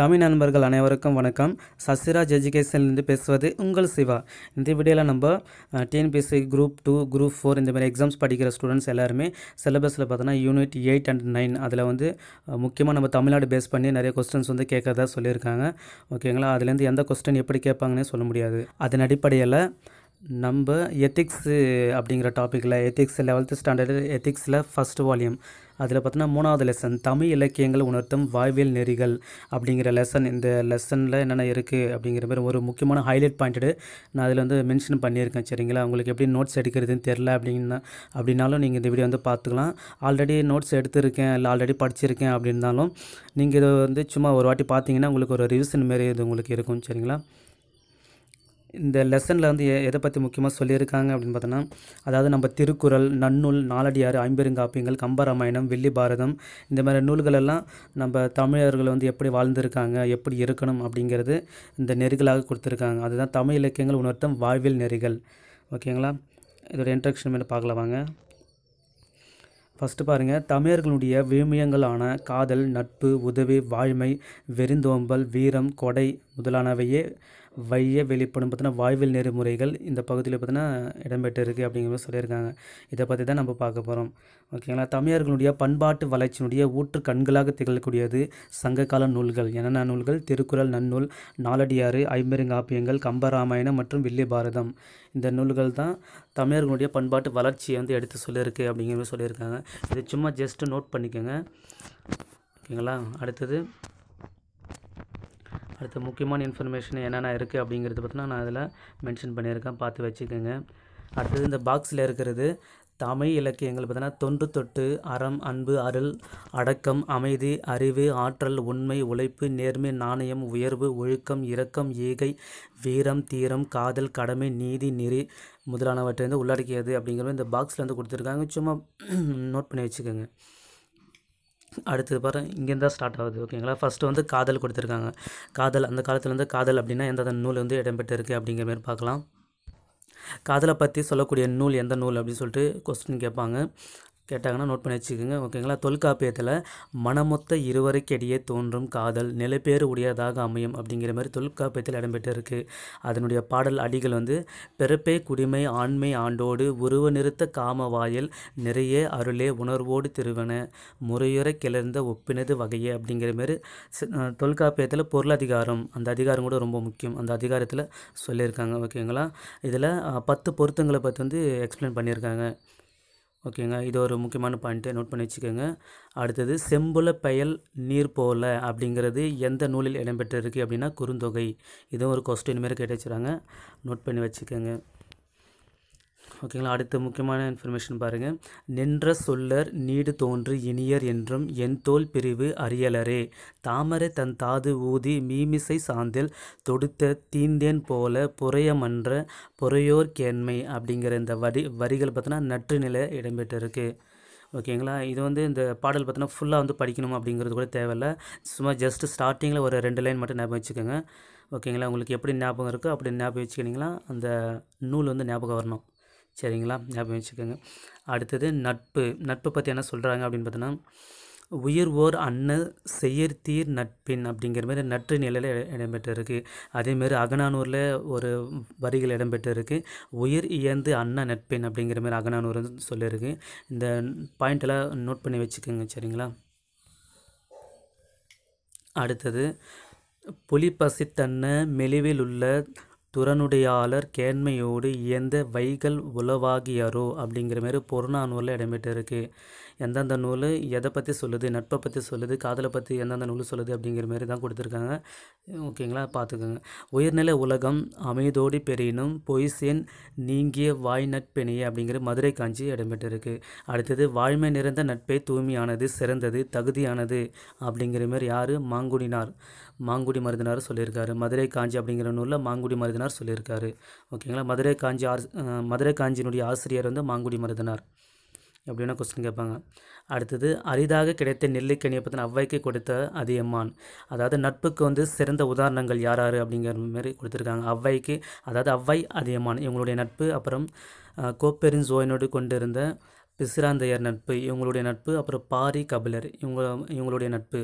தமிழ் நண்பர்கள் அனைவருக்கும் வணக்கம் சசிராஜ் எஜுகேஷன்லேருந்து பேசுவது உங்கள் சிவா இந்த வீடியோவில் நம்ம TNPSC group two group four இந்த மாதிரி எக்ஸாம்ஸ் படிக்கிற ஸ்டூடெண்ட்ஸ் எல்லாருமே சிலபஸில் பார்த்தோன்னா யூனிட் எயிட் அண்ட் நைன் அதில் வந்து முக்கியமாக நம்ம தமிழ்நாடு பேஸ் பண்ணி நிறைய கொஸ்டின்ஸ் வந்து கேட்கறதா சொல்லியிருக்காங்க ஓகேங்களா அதுலேருந்து எந்த கொஸ்டின் எப்படி கேட்பாங்கன்னே சொல்ல முடியாது அதன் அடிப்படையில் நம்ம எத்திக்ஸு அப்படிங்கிற டாப்பிக்கில் எத்திக்ஸ் லெவல்த்து ஸ்டாண்டர்டு எத்திக்ஸில் ஃபஸ்ட் வால்யூம் அதில் பார்த்தீங்கன்னா மூணாவது லெசன் தமிழ் இலக்கியங்கள் உணர்த்தும் வாய்வியல் நெறிகள் அப்படிங்கிற லெசன் இந்த லெசனில் என்னென்ன இருக்குது அப்படிங்கிற மாதிரி ஒரு முக்கியமான ஹைலைட் பாயிண்ட்டு நான் அதில் வந்து மென்ஷன் பண்ணியிருக்கேன் சரிங்களா உங்களுக்கு எப்படி நோட்ஸ் எடுக்கிறதுன்னு தெரில அப்படின்னா அப்படின்னாலும் நீங்கள் இந்த வீடியோ வந்து பார்த்துக்கலாம் ஆல்ரெடி நோட்ஸ் எடுத்திருக்கேன் இல்லை ஆல்ரெடி படிச்சிருக்கேன் அப்படின்னாலும் நீங்கள் இதை வந்து சும்மா ஒரு வாட்டி பார்த்தீங்கன்னா உங்களுக்கு ஒரு ரிவிஷன் மாரி இது உங்களுக்கு இருக்கும் சரிங்களா இந்த லெசனில் வந்து எதை பற்றி முக்கியமாக சொல்லியிருக்காங்க அப்படின்னு பார்த்தோன்னா அதாவது நம்ம திருக்குறள் நன்னூல் நாலடியாறு ஐம்பெருங்காப்பியங்கள் கம்பராமாயணம் வெள்ளி பாரதம் இந்த மாதிரி நூல்களெல்லாம் நம்ம தமிழர்கள் வந்து எப்படி வாழ்ந்திருக்காங்க எப்படி இருக்கணும் அப்படிங்கிறது இந்த நெறிகளாக கொடுத்துருக்காங்க அதுதான் தமிழ் இலக்கியங்கள் உணர்த்தும் வாழ்வில் நெறிகள் ஓகேங்களா இதோட இன்ட்ரக்ஷன் மேலே பார்க்கலாம் வாங்க ஃபஸ்ட்டு பாருங்கள் தமிழர்களுடைய விழுமியங்களான காதல் நட்பு உதவி வாழ்மை வெறிந்தோம்பல் வீரம் கொடை முதலானவையே வைய வெளிப்படும் பார்த்தீங்கன்னா வாய்வில் நெறிமுறைகள் இந்த பகுதியில் பார்த்தீங்கன்னா இடம்பெற்றிருக்கு அப்படிங்கிற சொல்லியிருக்காங்க இதை பற்றி தான் நம்ம பார்க்க போகிறோம் ஓகேங்களா தமிழர்களுடைய பண்பாட்டு வளர்ச்சியினுடைய ஊற்று கண்களாக திகழக்கூடியது சங்ககால நூல்கள் என்னென்ன நூல்கள் திருக்குறள் நன்னூல் நாலடியாறு ஐம்பெருங்காப்பியங்கள் கம்பராமாயணம் மற்றும் வில்லி பாரதம் இந்த நூல்கள் தான் தமிழர்களுடைய பண்பாட்டு வளர்ச்சியை வந்து எடுத்து சொல்லியிருக்கு அப்படிங்கிற சொல்லியிருக்காங்க இது சும்மா ஜஸ்ட்டு நோட் பண்ணிக்கோங்க ஓகேங்களா அடுத்தது அடுத்து முக்கியமான இன்ஃபர்மேஷன் என்னென்ன இருக்குது அப்படிங்கிறது பற்றினா நான் அதில் மென்ஷன் பண்ணியிருக்கேன் பார்த்து வச்சுக்கோங்க அடுத்தது இந்த பாக்ஸில் இருக்கிறது தமிழ் இலக்கியங்கள் பார்த்தீங்கன்னா தொன்று தொட்டு அறம் அன்பு அருள் அடக்கம் அமைதி அறிவு ஆற்றல் உண்மை உழைப்பு நேர்மை நாணயம் உயர்வு ஒழுக்கம் இரக்கம் ஈகை வீரம் தீரம் காதல் கடமை நீதி நெறி முதலானவற்றை வந்து உள்ளடக்கியது அப்படிங்கிறது இந்த பாக்ஸில் வந்து கொடுத்துருக்காங்க சும்மா நோட் பண்ணி வச்சுக்கோங்க அடுத்தது பாருங்கள் இங்கேருந்து தான் ஸ்டார்ட் ஆகுது ஓகேங்களா ஃபஸ்ட்டு வந்து காதல் கொடுத்துருக்காங்க காதல் அந்த காலத்தில் வந்து காதல் அப்படின்னா எந்த நூல் வந்து இடம்பெற்று இருக்குது அப்படிங்கிற மாதிரி பார்க்கலாம் காதலை பற்றி சொல்லக்கூடிய நூல் எந்த நூல் அப்படின்னு சொல்லிட்டு கொஸ்டின் கேட்பாங்க கேட்டாங்கன்னா நோட் பண்ணி வச்சுக்கோங்க ஓகேங்களா தொல்காப்பியத்தில் மனமொத்த இருவருக்கிடையே தோன்றும் காதல் நிலப்பேறு உடையதாக அமையும் அப்படிங்கிற மாதிரி தொல்காப்பியத்தில் இடம்பெற்றிருக்கு அதனுடைய பாடல் அடிகள் வந்து பிறப்பே குடிமை ஆண்மை ஆண்டோடு உருவ நிறுத்த காம வாயில் நிறைய அருளே உணர்வோடு திருவன முறையுற கிளர்ந்த ஒப்பினது வகையே அப்படிங்கிற மாதிரி தொல்காப்பியத்தில் பொருளதிகாரம் அந்த அதிகாரம் கூட ரொம்ப முக்கியம் அந்த அதிகாரத்தில் சொல்லியிருக்காங்க ஓகேங்களா இதில் பத்து பொருத்தங்களை பற்றி வந்து எக்ஸ்பிளைன் பண்ணியிருக்காங்க ஓகேங்க இது ஒரு முக்கியமான பாயிண்ட்டு நோட் பண்ணி வச்சுக்கோங்க அடுத்தது செம்புல பயல் நீர் போல அப்படிங்கிறது எந்த நூலில் இடம்பெற்றிருக்கு அப்படின்னா குறுந்தொகை இதுவும் ஒரு கொஸ்டின் மாரி கேட்டு வச்சுறாங்க நோட் பண்ணி வச்சுக்கோங்க ஓகேங்களா அடுத்த முக்கியமான இன்ஃபர்மேஷன் பாருங்கள் நின்ற சொல்லர் நீடு தோன்று இனியர் என்றும் என் தோல் பிரிவு அறியலரே தாமரை தன் தாது ஊதி மீமிசை சாந்தில் தொடுத்த தீந்தேன் போல புறையமன்ற புறையோர் கேண்மை அப்படிங்கிற இந்த வரி வரிகள் பார்த்தோன்னா நற்றுநிலை இடம்பெற்றிருக்கு ஓகேங்களா இது வந்து இந்த பாடல் பார்த்தோன்னா ஃபுல்லாக வந்து படிக்கணும் அப்படிங்கிறது கூட தேவையில்லை சும்மா ஜஸ்ட் ஸ்டார்டிங்கில் ஒரு ரெண்டு லைன் மட்டும் ஞாபகம் வச்சுக்கோங்க ஓகேங்களா உங்களுக்கு எப்படி ஞாபகம் இருக்கோ அப்படி ஞாபகம் வச்சுக்கினீங்களா அந்த நூல் வந்து ஞாபகம் வரணும் சரிங்களா ஞாபகம் வச்சுக்கோங்க அடுத்தது நட்பு நட்பு பற்றி என்ன சொல்கிறாங்க அப்படின்னு பார்த்தோன்னா உயிர் ஓர் அன்ன செயற்தீர் நட்பின் அப்படிங்கிற மாதிரி நற்று நிலையில் இடம்பெற்றிருக்கு அதேமாரி அகனானூரில் ஒரு வரிகள் இடம்பெற்றிருக்கு உயிர் இயந்து அன்ன நட்பின் அப்படிங்கிற மாதிரி அகனானூர் சொல்லியிருக்கு இந்த பாயிண்டெல்லாம் நோட் பண்ணி வச்சுக்கோங்க சரிங்களா அடுத்தது புலிப்பசித்தன்ன மெலிவில் உள்ள துறனுடையாளர் கேண்மையோடு இயந்த வைகள் உளவாகியாரோ அப்படிங்கிற மாரி நூலில் இடம்பெற்றிருக்கு எந்தெந்த நூல் எதை பற்றி சொல்லுது நட்பை பற்றி சொல்லுது காதலை பற்றி எந்தெந்த நூல் சொல்லுது அப்படிங்கிற மாதிரி தான் கொடுத்துருக்காங்க ஓகேங்களா பார்த்துக்கோங்க உயர்நிலை உலகம் அமைதோடி பெரியனும் பொய்சேன் நீங்கிய வாய் நட்பெனியே அப்படிங்கிற மதுரை காஞ்சி இடம்பெற்றிருக்கு அடுத்தது வாழ்மை நிறைந்த நட்பே தூய்மையானது சிறந்தது தகுதியானது அப்படிங்கிற மாதிரி யார் மாங்குடினார் மாங்குடி மருதினார் சொல்லியிருக்காரு மதுரை காஞ்சி அப்படிங்கிற நூலில் மாங்குடி மருதினார் சொல்லியிருக்காரு ஓகேங்களா மதுரை காஞ்சி ஆர் மதுரை காஞ்சியினுடைய ஆசிரியர் வந்து மாங்குடி மருதினார் எப்படின்னா கொஸ்டின் கேட்பாங்க அடுத்தது அரிதாக கிடைத்த நெல்லிக்கனியை பற்றின அவ்வைக்கு கொடுத்த அதியம்மான் அதாவது நட்புக்கு வந்து சிறந்த உதாரணங்கள் யார் யார் அப்படிங்கிற மாதிரி கொடுத்துருக்காங்க அவ்வைக்கு அதாவது அவ்வை அதியம்மான் இவங்களுடைய நட்பு அப்புறம் கோப்பெரின் கோப்பெருஞ்சோயனோடு கொண்டிருந்த பிசிராந்தையர் நட்பு இவங்களுடைய நட்பு அப்புறம் பாரி கபிலர் இவங்க இவங்களுடைய நட்பு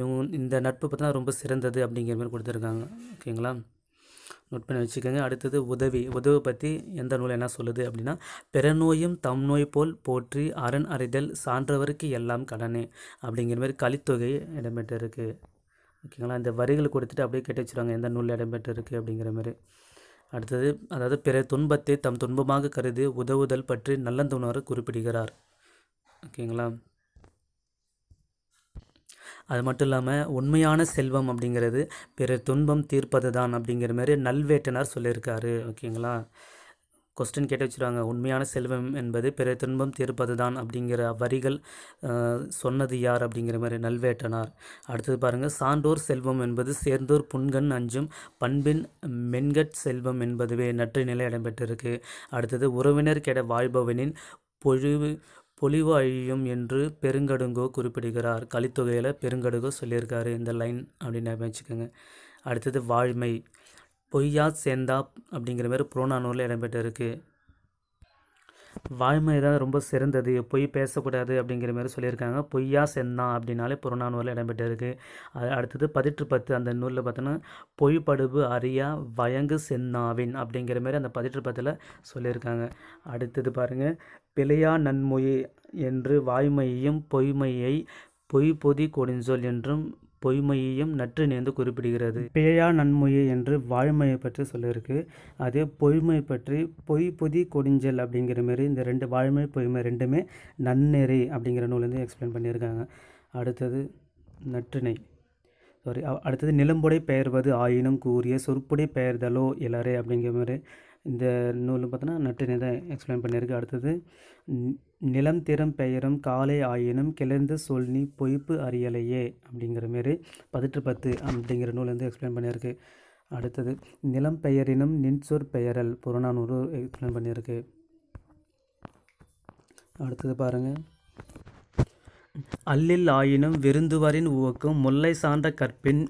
இவங்க இந்த நட்பு பார்த்தினா ரொம்ப சிறந்தது அப்படிங்கிற மாதிரி கொடுத்துருக்காங்க ஓகேங்களா நோட் பண்ணி வச்சுக்கோங்க அடுத்தது உதவி உதவி பற்றி எந்த நூல் என்ன சொல்லுது அப்படின்னா பிறநோயும் தம் நோய் போல் போற்றி அரண் அறிதல் சான்றவருக்கு எல்லாம் கடனே அப்படிங்கிற மாதிரி கலித்தொகை இடம்பெற்று இருக்குது ஓகேங்களா இந்த வரிகள் கொடுத்துட்டு அப்படியே கேட்டு வச்சுருவாங்க எந்த நூலில் இடம்பெற்று இருக்குது அப்படிங்கிற மாதிரி அடுத்தது அதாவது பிற துன்பத்தை தம் துன்பமாக கருதி உதவுதல் பற்றி நல்லந்துணர்வு குறிப்பிடுகிறார் ஓகேங்களா அது மட்டும் இல்லாமல் உண்மையான செல்வம் அப்படிங்கிறது பிறர் துன்பம் தீர்ப்பது தான் அப்படிங்கிற மாதிரி நல்வேட்டனார் சொல்லியிருக்காரு ஓகேங்களா கொஸ்டின் கேட்டு வச்சுருவாங்க உண்மையான செல்வம் என்பது பிற துன்பம் தீர்ப்பது தான் அப்படிங்கிற வரிகள் சொன்னது யார் அப்படிங்கிற மாதிரி நல்வேட்டனார் அடுத்தது பாருங்கள் சான்றோர் செல்வம் என்பது சேர்ந்தோர் புன்கண் அஞ்சும் பண்பின் மென்கட் செல்வம் என்பதுவே நற்று நிலை இடம்பெற்றிருக்கு அடுத்தது உறவினர் கெட வாழ்பவனின் பொழிவு பொலிவு அழியும் என்று பெருங்கடுங்கோ குறிப்பிடுகிறார் கலித்தொகையில் பெருங்கடுங்கோ சொல்லியிருக்காரு இந்த லைன் அப்படின்னு வச்சுக்கோங்க அடுத்தது வாழ்மை பொய்யா சேந்தா அப்படிங்கிற மாதிரி புறநானூரில் இடம்பெற்றிருக்கு வாய்மை தான் ரொம்ப சிறந்தது பொய் பேசக்கூடாது அப்படிங்கிற மாதிரி சொல்லியிருக்காங்க பொய்யா சென்னா அப்படின்னாலே புறநானூரில் இடம்பெற்றிருக்கு அடுத்தது பதிற்று பத்து அந்த நூலில் பார்த்தோன்னா பொய் படுபு அரியா வயங்கு சென்னாவின் அப்படிங்கிற மாதிரி அந்த பதிற்று பத்தில் சொல்லியிருக்காங்க அடுத்தது பாருங்கள் பிழையா நன்மொழி என்று வாய்மையையும் பொய்மையை பொய் பொதி கொடிஞ்சொல் என்றும் பொய்மையையும் நற்று நேர்ந்து குறிப்பிடுகிறது பிழையா நன்மொயை என்று வாழ்மையை பற்றி சொல்லியிருக்கு அதே பொய்மை பற்றி பொய் பொதி கொடிஞ்சல் அப்படிங்கிற மாரி இந்த ரெண்டு வாழ்மை பொய்மை ரெண்டுமே நன்னெறி அப்படிங்கிற நூலேருந்து வந்து எக்ஸ்பிளைன் பண்ணியிருக்காங்க அடுத்தது நற்றிணை சாரி அடுத்தது நிலம்புடை பெயர்வது ஆயினும் கூறிய சொற்புடை பெயர்தலோ இளரே அப்படிங்கிற மாதிரி இந்த நூல் பார்த்தோன்னா நற்றினை தான் எக்ஸ்பிளைன் பண்ணியிருக்கு அடுத்தது நிலம் திறம் பெயரும் காலை ஆயினும் கிளர்ந்து சொல் நீ பொய்ப்பு அறியலையே அப்படிங்கிற மாரி பதிற்று பத்து அப்படிங்கிற நூல் வந்து எக்ஸ்பிளைன் பண்ணியிருக்கு அடுத்தது நிலம் பெயரினும் நின்சொற் பெயரல் புறநானூறு எக்ஸ்பிளைன் பண்ணியிருக்கு அடுத்தது பாருங்கள் அல்லில் ஆயினும் விருந்துவரின் உவக்கும் முல்லை சார்ந்த கற்பின்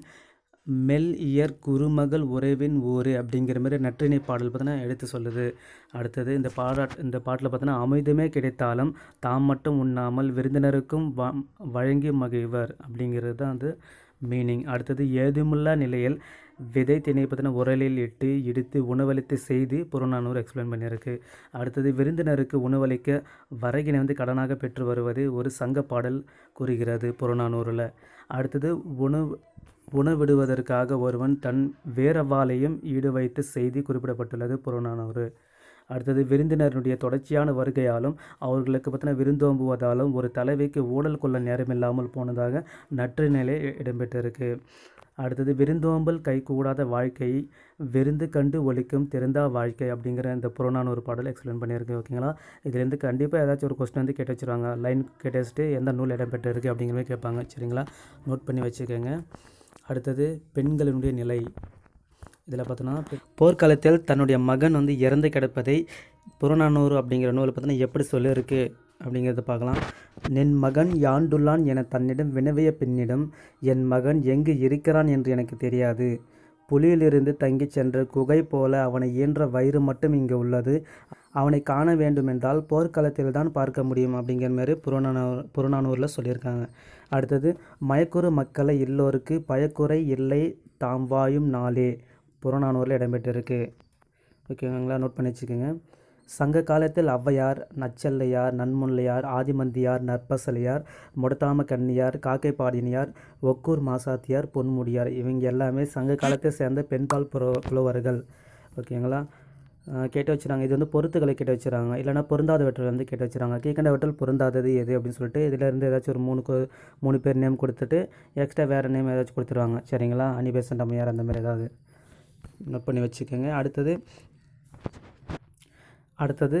மெல் இயர் குருமகள் உறவின் ஊர் அப்படிங்கிற மாதிரி நற்றினை பாடல் பார்த்தீங்கன்னா எடுத்து சொல்லுது அடுத்தது இந்த பாடாட் இந்த பாட்டில் பார்த்தினா அமைதமே கிடைத்தாலும் தாம் மட்டும் உண்ணாமல் விருந்தினருக்கும் வழங்கி மகிழ்வர் அப்படிங்கிறது தான் வந்து மீனிங் அடுத்தது ஏதுமுள்ள நிலையில் விதை திணை பார்த்தினா உரலில் இட்டு இடித்து உணவளித்து செய்து புறநானூறு எக்ஸ்பிளைன் பண்ணியிருக்கு அடுத்தது விருந்தினருக்கு உணவளிக்க வரகினை வந்து கடனாக பெற்று வருவது ஒரு சங்க பாடல் கூறுகிறது புறநானூரில் அடுத்தது உணவு உணவிடுவதற்காக ஒருவன் தன் வேறவாலையும் ஈடு வைத்து செய்தி குறிப்பிடப்பட்டுள்ளது புறநானூறு அடுத்தது விருந்தினருடைய தொடர்ச்சியான வருகையாலும் அவர்களுக்கு பற்றின விருந்தோம்புவதாலும் ஒரு தலைவிக்கு ஊழல் கொள்ள நேரமில்லாமல் போனதாக நிலை இடம்பெற்றிருக்கு அடுத்தது விருந்தோம்பல் கைகூடாத வாழ்க்கை விருந்து கண்டு ஒழிக்கும் திறந்தா வாழ்க்கை அப்படிங்கிற இந்த ஒரு பாடல் எக்ஸ்பிளைன் பண்ணியிருக்கேன் ஓகேங்களா இதுலேருந்து கண்டிப்பாக ஏதாச்சும் ஒரு கொஸ்டின் வந்து கேட்டு வச்சுருவாங்க லைன் கேட்டு வச்சுட்டு எந்த நூல் இடம்பெற்றிருக்கு அப்படிங்கிறமே கேட்பாங்க சரிங்களா நோட் பண்ணி வச்சுக்கோங்க அடுத்தது பெண்களினுடைய நிலை இதில் பார்த்தோன்னா போர்க்காலத்தில் தன்னுடைய மகன் வந்து இறந்து கிடப்பதை புறநானூறு அப்படிங்கிற நூலில் பார்த்தோன்னா எப்படி சொல்லியிருக்கு அப்படிங்கிறத பார்க்கலாம் என் மகன் யாண்டுள்ளான் என தன்னிடம் வினவிய பெண்ணிடம் என் மகன் எங்கு இருக்கிறான் என்று எனக்கு தெரியாது புலியிலிருந்து தங்கிச் சென்ற குகை போல அவனை ஈன்ற வயிறு மட்டும் இங்கு உள்ளது அவனை காண வேண்டுமென்றால் போர்க்களத்தில் தான் பார்க்க முடியும் அப்படிங்கிற மாதிரி புறநானூர் புறநானூரில் சொல்லியிருக்காங்க அடுத்தது மயக்குறு மக்களை இல்லோருக்கு பயக்குறை இல்லை தாம் வாயும் நாளே புறநானூரில் இடம்பெற்றிருக்கு ஓகேங்களா நோட் பண்ணி வச்சுக்கோங்க சங்க காலத்தில் ஔவையார் நச்சல்லையார் நன்முல்லையார் ஆதிமந்தியார் நற்பசலையார் முடத்தாம கண்ணியார் பாடினியார் ஒக்கூர் மாசாத்தியார் பொன்முடியார் இவங்க எல்லாமே சங்க காலத்தை சேர்ந்த பெண்பால் புற புலவர்கள் ஓகேங்களா கேட்டு வச்சுறாங்க இது வந்து பொருத்துக்களை கேட்டு வச்சுறாங்க இல்லைனா பொருந்தாதவற்றில் வந்து கேட்டு வச்சுறாங்க வெற்றல் பொருந்தாதது எது அப்படின்னு சொல்லிட்டு இதிலேருந்து ஏதாச்சும் ஒரு மூணு மூணு பேர் நேம் கொடுத்துட்டு எக்ஸ்ட்ரா வேறு நேம் ஏதாச்சும் கொடுத்துருவாங்க சரிங்களா அனிபேசன் அம்மையார் அந்த மாதிரி ஏதாவது நோட் பண்ணி வச்சுக்கோங்க அடுத்தது அடுத்தது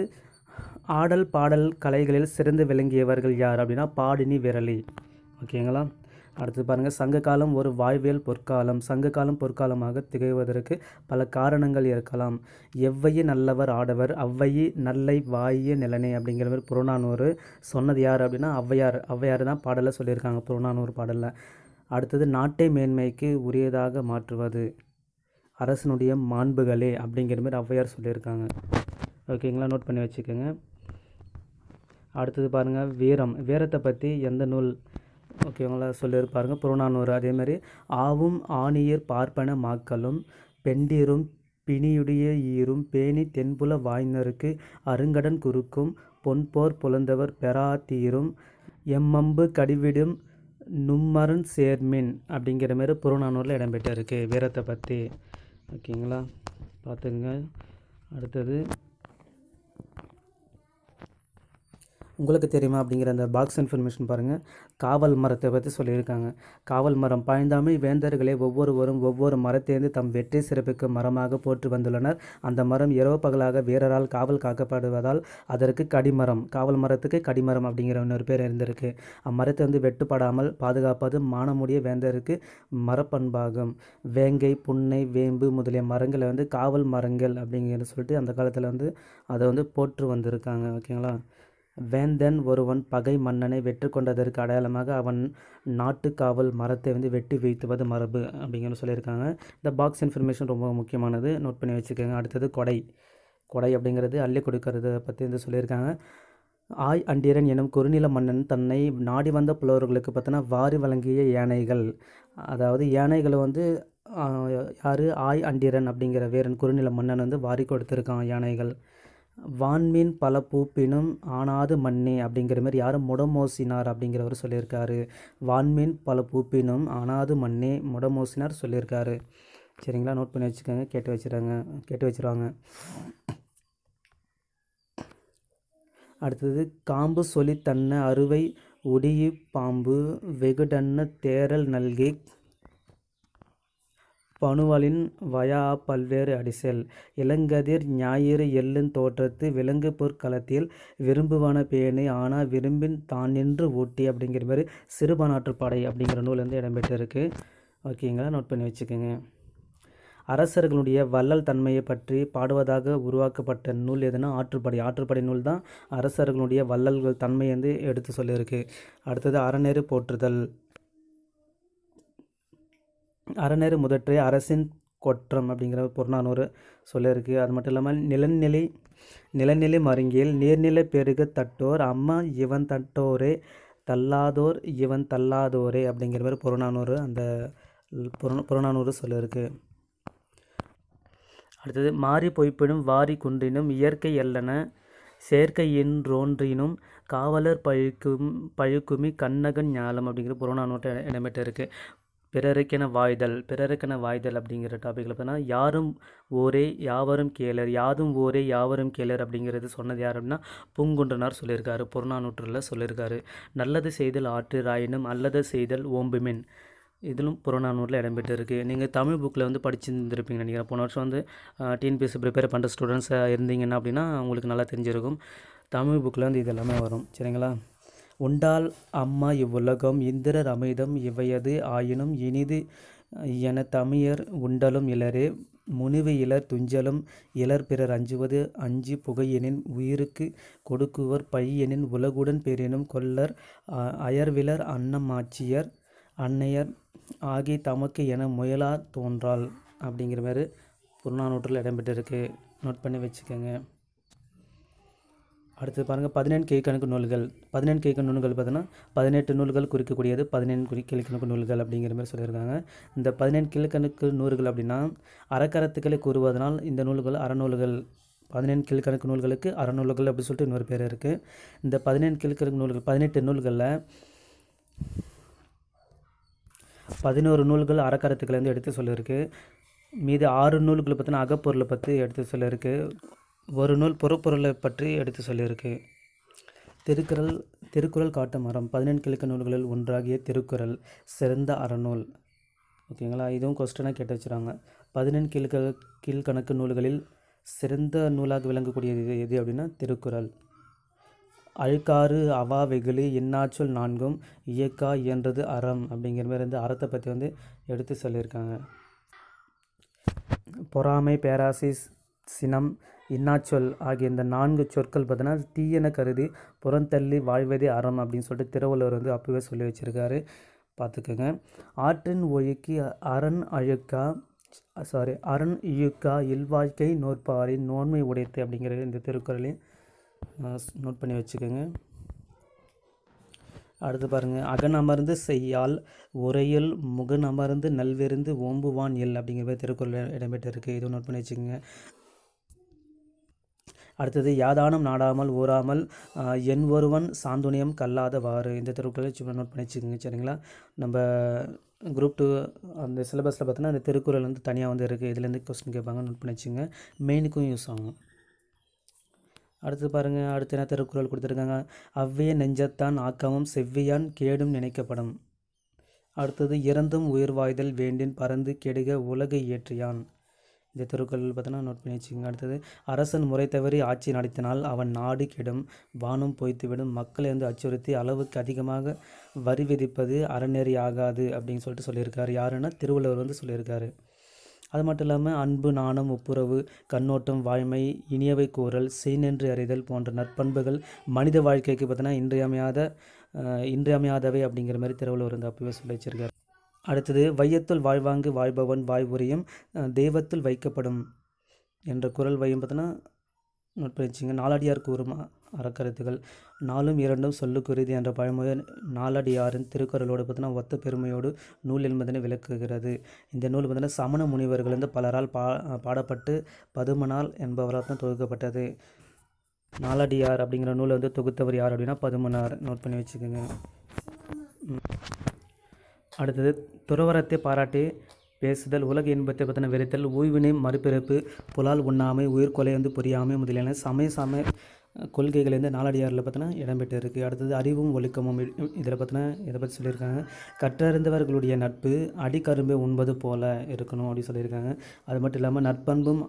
ஆடல் பாடல் கலைகளில் சிறந்து விளங்கியவர்கள் யார் அப்படின்னா பாடினி விரலி ஓகேங்களா அடுத்து பாருங்கள் சங்க காலம் ஒரு வாழ்வியல் பொற்காலம் சங்க காலம் பொற்காலமாக திகழ்வதற்கு பல காரணங்கள் இருக்கலாம் எவ்வையே நல்லவர் ஆடவர் அவ்வையே நல்லை வாயிய நிலனை அப்படிங்கிற மாதிரி புறநானூறு சொன்னது யார் அப்படின்னா ஔவையார் அவ்வையார் தான் பாடலை சொல்லியிருக்காங்க புறநானூறு பாடலில் அடுத்தது நாட்டை மேன்மைக்கு உரியதாக மாற்றுவது அரசனுடைய மாண்புகளே அப்படிங்கிற மாதிரி அவ்வையார் சொல்லியிருக்காங்க ஓகேங்களா நோட் பண்ணி வச்சுக்கோங்க அடுத்தது பாருங்கள் வீரம் வீரத்தை பற்றி எந்த நூல் ஓகேங்களா சொல்லியிருப்பாருங்க புறநானூறு அதேமாதிரி ஆவும் ஆணியர் பார்ப்பன மாக்களும் பெண்டிரும் பிணியுடைய ஈரும் பேணி தென்புல வாய்ந்தருக்கு அருங்கடன் குறுக்கும் பொன்போர் புலந்தவர் பெறாத்தீரும் எம்மம்பு கடிவிடும் நும்மரன் சேர்மின் அப்படிங்கிற மாரி புறநானூரில் இடம்பெற்றிருக்கு வீரத்தை பற்றி ஓகேங்களா பார்த்துங்க அடுத்தது உங்களுக்கு தெரியுமா அப்படிங்கிற அந்த பாக்ஸ் இன்ஃபர்மேஷன் பாருங்கள் காவல் மரத்தை பற்றி சொல்லியிருக்காங்க காவல் மரம் பாய்ந்தாமை வேந்தர்களே ஒவ்வொருவரும் ஒவ்வொரு மரத்தேர்ந்து தம் வெற்றி சிறப்புக்கு மரமாக போற்று வந்துள்ளனர் அந்த மரம் இரவு பகலாக வீரரால் காவல் காக்கப்படுவதால் அதற்கு கடிமரம் காவல் மரத்துக்கு கடிமரம் அப்படிங்கிற இன்னொரு பேர் இருந்திருக்கு அம்மரத்தை வந்து வெட்டுப்படாமல் பாதுகாப்பது மானமுடிய வேந்தருக்கு மரப்பண்பாகும் வேங்கை புன்னை வேம்பு முதலிய மரங்களை வந்து காவல் மரங்கள் அப்படிங்கிற சொல்லிட்டு அந்த காலத்தில் வந்து அதை வந்து போற்று வந்திருக்காங்க ஓகேங்களா வேந்தன் ஒருவன் பகை மன்னனை வெற்றி கொண்டதற்கு அடையாளமாக அவன் நாட்டுக்காவல் மரத்தை வந்து வெட்டி வீழ்த்துவது மரபு அப்படிங்கிற சொல்லியிருக்காங்க இந்த பாக்ஸ் இன்ஃபர்மேஷன் ரொம்ப முக்கியமானது நோட் பண்ணி வச்சுக்கோங்க அடுத்தது கொடை கொடை அப்படிங்கிறது அள்ளி கொடுக்கறத பற்றி வந்து சொல்லியிருக்காங்க ஆய் அண்டியரன் எனும் குறுநில மன்னன் தன்னை நாடி வந்த புலவர்களுக்கு பார்த்தோன்னா வாரி வழங்கிய யானைகள் அதாவது யானைகளை வந்து யார் ஆய் அண்டியரன் அப்படிங்கிற வேறன் குறுநில மன்னன் வந்து வாரி கொடுத்துருக்கான் யானைகள் வான்மீன் பல பூப்பினும் ஆனாது மண்ணே அப்படிங்கிற மாதிரி யாரும் முடமோசினார் அப்படிங்கிறவர் சொல்லியிருக்காரு வான்மீன் பல பூப்பினும் ஆனாது மண்ணே முடமோசினார் சொல்லியிருக்காரு சரிங்களா நோட் பண்ணி வச்சுக்கோங்க கேட்டு வச்சுருங்க கேட்டு வச்சுருவாங்க அடுத்தது காம்பு சொல்லி தன்ன அறுவை உடியு பாம்பு வெகுடன்ன தேரல் நல்கி பனுவலின் வயா பல்வேறு அடிசல் இளங்கதிர் ஞாயிறு எள்ளுந் தோற்றத்து விலங்கு பொற்களத்தில் விரும்புவன பேணி ஆனால் விரும்பின் தான் நின்று ஊட்டி அப்படிங்கிற மாதிரி சிறுபானாற்றுப்படை அப்படிங்கிற நூல் வந்து இடம்பெற்றிருக்கு ஓகேங்களா நோட் பண்ணி வச்சுக்கோங்க அரசர்களுடைய வள்ளல் தன்மையை பற்றி பாடுவதாக உருவாக்கப்பட்ட நூல் எதுனா ஆற்றுப்படை ஆற்றுப்படை நூல் தான் அரசர்களுடைய வள்ளல்கள் தன்மை வந்து எடுத்து சொல்லியிருக்கு அடுத்தது அறநெறி போற்றுதல் அறநெறி முதற்றே அரசின் கொற்றம் அப்படிங்கிற புறநானூறு சொல்லியிருக்கு அது மட்டும் இல்லாமல் நிலநிலை நிலநிலை மருங்கியல் நீர்நிலை பெருக தட்டோர் அம்மா இவன் தட்டோரே தள்ளாதோர் இவன் தள்ளாதோரே அப்படிங்கிற மாதிரி புறநானூறு அந்த புற புறநானூறு சொல்லியிருக்கு அடுத்தது மாறி பொய்ப்பினும் வாரி குன்றினும் இயற்கை எல்லன செயற்கை என்றோன்றினும் காவலர் பழுக்கும் பழுக்குமி கண்ணகன் ஞாலம் அப்படிங்கிற புறநானூற்று இடம்பெற்று இருக்குது பிறருக்கென வாய்தல் பிறருக்கென வாய்தல் அப்படிங்கிற டாப்பிக்கில் பார்த்தீங்கன்னா யாரும் ஓரே யாவரும் கேளர் யாதும் ஓரே யாவரும் கேளர் அப்படிங்கிறது சொன்னது யார் அப்படின்னா பூங்குன்றனார் சொல்லியிருக்காரு புறநானூற்றில் சொல்லியிருக்காரு நல்லது செய்தல் ஆற்று ராயினும் அல்லது செய்தல் ஓம்புமின் இதிலும் புறநானூரில் இடம்பெற்று இருக்குது நீங்கள் தமிழ் புக்கில் வந்து படிச்சிருந்துருப்பீங்க நினைக்கிறேன் போன வருஷம் வந்து டிஎன்பிஎஸ்சி ப்ரிப்பேர் பண்ணுற ஸ்டூடெண்ட்ஸாக இருந்தீங்கன்னா அப்படின்னா உங்களுக்கு நல்லா தெரிஞ்சிருக்கும் தமிழ் புக்கில் வந்து இது எல்லாமே வரும் சரிங்களா உண்டால் அம்மா இவ்வுலகம் இந்திரர் அமைதம் இவையது ஆயினும் இனிது என தமியர் உண்டலும் இலரே முனிவு இலர் துஞ்சலும் இலர் பிறர் அஞ்சுவது அஞ்சு புகையெனின் உயிருக்கு கொடுக்குவர் பையனின் உலகுடன் பெறினும் கொல்லர் அயர்விலர் அன்னமாச்சியர் அன்னையர் ஆகி தமக்கு என முயலா தோன்றாள் அப்படிங்கிற மாதிரி புறநானூற்றில் இடம்பெற்றிருக்கு நோட் பண்ணி வச்சுக்கோங்க அடுத்து பாருங்கள் கே கீழ்கணக்கு நூல்கள் பதினெண் கீழ்கண நூல்கள் பார்த்தோன்னா பதினெட்டு நூல்கள் குறிக்கக்கூடியது பதினெண்டு குறி கிழக்கணக்கு நூல்கள் அப்படிங்கிற மாதிரி சொல்லியிருக்காங்க இந்த பதினெண்டு கிழக்கணக்கு நூல்கள் அப்படின்னா அறக்கரத்துக்களை கூறுவதனால் இந்த நூல்கள் அறநூல்கள் பதினெண்டு கீழ்கணக்கு நூல்களுக்கு அறநூல்கள் அப்படின்னு சொல்லிட்டு இன்னொரு பேர் இருக்குது இந்த பதினெண்டு கீழ்கணக்கு நூல்கள் பதினெட்டு நூல்களில் பதினோரு நூல்கள் அறக்கரத்துக்கள் வந்து எடுத்து சொல்லியிருக்கு மீது ஆறு நூல்களை பார்த்தீங்கன்னா அகப்பொருளை பற்றி எடுத்து சொல்லியிருக்கு ஒரு நூல் பொறுப்பொருளை பற்றி எடுத்து சொல்லியிருக்கு திருக்குறள் திருக்குறள் காட்டு மரம் பதினெண் கிழக்கு நூல்களில் ஒன்றாகிய திருக்குறள் சிறந்த அறநூல் ஓகேங்களா இதுவும் கொஸ்டினாக கேட்டு வச்சுருவாங்க பதினெண் கிழக்கு கீழ்கணக்கு நூல்களில் சிறந்த நூலாக விளங்கக்கூடியது எது எது அப்படின்னா திருக்குறள் அழுக்காறு அவா வெகுளி இன்னாச்சொல் நான்கும் இயக்கா இயன்றது அறம் அப்படிங்கிற மாதிரி வந்து அறத்தை பற்றி வந்து எடுத்து சொல்லியிருக்காங்க பொறாமை பேராசிஸ் சினம் இன்னாச்சொல் ஆகிய இந்த நான்கு சொற்கள் பார்த்தீங்கன்னா தீயன கருதி புறந்தள்ளி வாழ்வதே அறம் அப்படின்னு சொல்லிட்டு திருவள்ளுவர் வந்து அப்பவே சொல்லி வச்சுருக்காரு பார்த்துக்கோங்க ஆற்றின் ஒழுக்கி அரண் அழுக்கா சாரி அரண் இழுக்கா இல்வாழ்க்கை நோற்பாரின் நோன்மை உடைத்து அப்படிங்கிறது இந்த திருக்குறளையும் நோட் பண்ணி வச்சுக்கோங்க அடுத்து பாருங்கள் அகனமர்ந்து செய்யால் உரையில் அமர்ந்து நல்விருந்து ஓம்புவான் எல் அப்படிங்கிற திருக்குறள் இடம்பெற்று இருக்குது இது நோட் பண்ணி வச்சுக்கோங்க அடுத்தது யாதானம் நாடாமல் ஊறாமல் என் ஒருவன் சாந்துணியம் கல்லாதவாறு இந்த திருக்குறளை சும்மா நோட் பண்ணி வச்சுக்கோங்க சரிங்களா நம்ம குரூப் டூ அந்த சிலபஸில் பார்த்தோன்னா அந்த திருக்குறள் வந்து தனியாக வந்து இருக்குது இதுலேருந்து கொஸ்டின் கேட்பாங்க நோட் பண்ணி வச்சுங்க மெயினுக்கும் யூஸ் ஆகும் அடுத்து பாருங்கள் அடுத்து என்ன திருக்குறள் கொடுத்துருக்காங்க அவ்விய நெஞ்சத்தான் ஆக்கமும் செவ்வியான் கேடும் நினைக்கப்படும் அடுத்தது இறந்தும் உயிர் வாய்தல் வேண்டின் பறந்து கெடுக உலகை ஏற்றியான் இந்த திருக்குறள் பார்த்தோன்னா நோட் பண்ணி வச்சுக்கோங்க அடுத்தது அரசன் முறை தவறி ஆட்சி நடத்தினால் அவன் நாடு கெடும் வானம் பொய்த்துவிடும் மக்களை வந்து அச்சுறுத்தி அளவுக்கு அதிகமாக வரி விதிப்பது அறநெறி ஆகாது அப்படின்னு சொல்லிட்டு சொல்லியிருக்காரு யாருன்னா திருவள்ளுவர் வந்து சொல்லியிருக்காரு அது மட்டும் இல்லாமல் அன்பு நாணம் ஒப்புரவு கண்ணோட்டம் வாய்மை இனியவை கூறல் செய்நென்று அறிதல் போன்ற நற்பண்புகள் மனித வாழ்க்கைக்கு பார்த்தினா இன்றியமையாத இன்றியமையாதவை அப்படிங்கிற மாதிரி திருவள்ளுவர் வந்து அப்பவே சொல்லி வச்சிருக்காரு அடுத்தது வையத்துள் வாழ்வாங்கு வாழ்பவன் வாழ்வுரையும் தெய்வத்துள் வைக்கப்படும் என்ற குரல் வையும் பார்த்தோன்னா நோட் பண்ணிச்சிங்க நாலடியார் கூறும் அறக்கருத்துகள் நாலும் இரண்டும் சொல்லுக்குருதி என்ற பழமொழி நாலடியாரின் திருக்குறளோடு பார்த்தோன்னா ஒத்த பெருமையோடு நூல் என்பதனை விளக்குகிறது இந்த நூல் பார்த்தீங்கன்னா சமண முனிவர்களிருந்து பலரால் பா பாடப்பட்டு பதுமனால் என்பவரால் தான் தொகுக்கப்பட்டது நாலடியார் அப்படிங்கிற நூலை வந்து தொகுத்தவர் யார் அப்படின்னா பதுமனார் நோட் பண்ணி வச்சுக்கோங்க அடுத்தது துறவரத்தை பாராட்டி பேசுதல் உலக இன்பத்தை பற்றின வெறித்தல் ஓய்வினை மறுபிறப்பு புலால் உண்ணாமை உயிர்கொலை வந்து புரியாமை முதலியான சமய சமய கொள்கைகள் வந்து நாளடியாரில் பார்த்தினா இடம்பெற்று இருக்குது அடுத்தது அறிவும் ஒழுக்கமும் இதில் பார்த்தினா இதை பற்றி சொல்லியிருக்காங்க கற்றறிந்தவர்களுடைய நட்பு அடிக்கரும்பை உண்பது போல இருக்கணும் அப்படின்னு சொல்லியிருக்காங்க அது மட்டும் இல்லாமல் நட்பண்பும்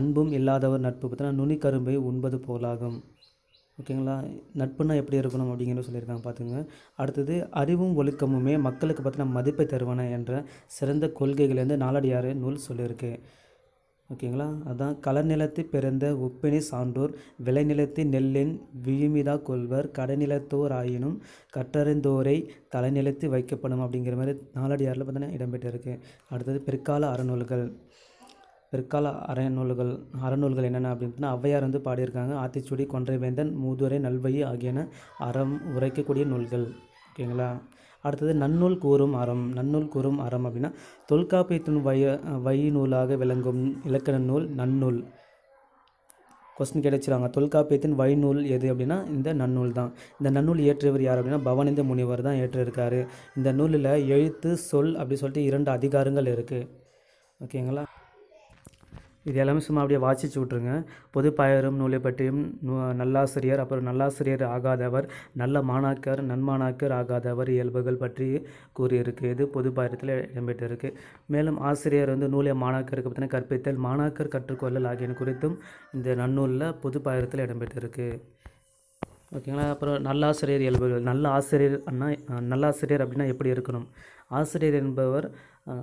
அன்பும் இல்லாதவர் நட்பு பார்த்தினா நுனிக்கரும்பை உண்பது போலாகும் ஓகேங்களா நட்புனா எப்படி இருக்கணும் அப்படிங்கிறத சொல்லியிருக்காங்க பார்த்துங்க அடுத்தது அறிவும் ஒழுக்கமுமே மக்களுக்கு பார்த்தினா மதிப்பை தருவன என்ற சிறந்த கொள்கைகள்லேருந்து நாலடியார் நூல் சொல்லியிருக்கு ஓகேங்களா அதான் கலநிலத்து பிறந்த ஒப்பினை சான்றோர் விளைநிலத்து நெல்லின் விழுமிதா கொள்வர் கடநிலத்தோர் ஆயினும் கற்றறிந்தோரை கலைநிலத்து வைக்கப்படும் அப்படிங்கிற மாதிரி நாலடியாரில் பார்த்தீங்கன்னா இடம்பெற்றிருக்கு அடுத்தது பிற்கால அறநூல்கள் பிற்கால அறநூல்கள் அறநூல்கள் என்னென்ன அப்படின்னா ஔவையார் வந்து பாடியிருக்காங்க ஆத்திச்சுடி கொன்றைவேந்தன் மூதுரை நல்வழி ஆகியன அறம் உரைக்கக்கூடிய நூல்கள் ஓகேங்களா அடுத்தது நன்னூல் கூறும் அறம் நன்னூல் கூறும் அறம் அப்படின்னா தொல்காப்பியத்தின் வய வை நூலாக விளங்கும் இலக்கண நூல் நன்னூல் கொஸ்டின் கிடைச்சிருவாங்க தொல்காப்பியத்தின் வைநூல் எது அப்படின்னா இந்த நன்னூல் தான் இந்த நன்னூல் இயற்றியவர் யார் அப்படின்னா பவனிந்த முனிவர் தான் ஏற்றிருக்காரு இந்த நூலில் எழுத்து சொல் அப்படி சொல்லிட்டு இரண்டு அதிகாரங்கள் இருக்குது ஓகேங்களா இது எல்லாமே சும்மா அப்படியே வாசிச்சு விட்ருங்க பொதுப்பாயரும் நூலை பற்றியும் நல்லாசிரியர் அப்புறம் நல்லாசிரியர் ஆகாதவர் நல்ல மாணாக்கர் நன்மாணாக்கர் ஆகாதவர் இயல்புகள் பற்றி கூறியிருக்கு இது பொதுப்பாயத்தில் இடம்பெற்றிருக்கு மேலும் ஆசிரியர் வந்து நூலை மாணாக்கருக்கு பற்றின கற்பித்தல் மாணாக்கர் கற்றுக்கொள்ளல் ஆகியன குறித்தும் இந்த நன்னூலில் பொதுப்பாயிரத்தில் இடம்பெற்றிருக்கு ஓகேங்களா அப்புறம் நல்லாசிரியர் இயல்புகள் நல்ல ஆசிரியர் அண்ணா நல்லாசிரியர் அப்படின்னா எப்படி இருக்கணும் ஆசிரியர் என்பவர்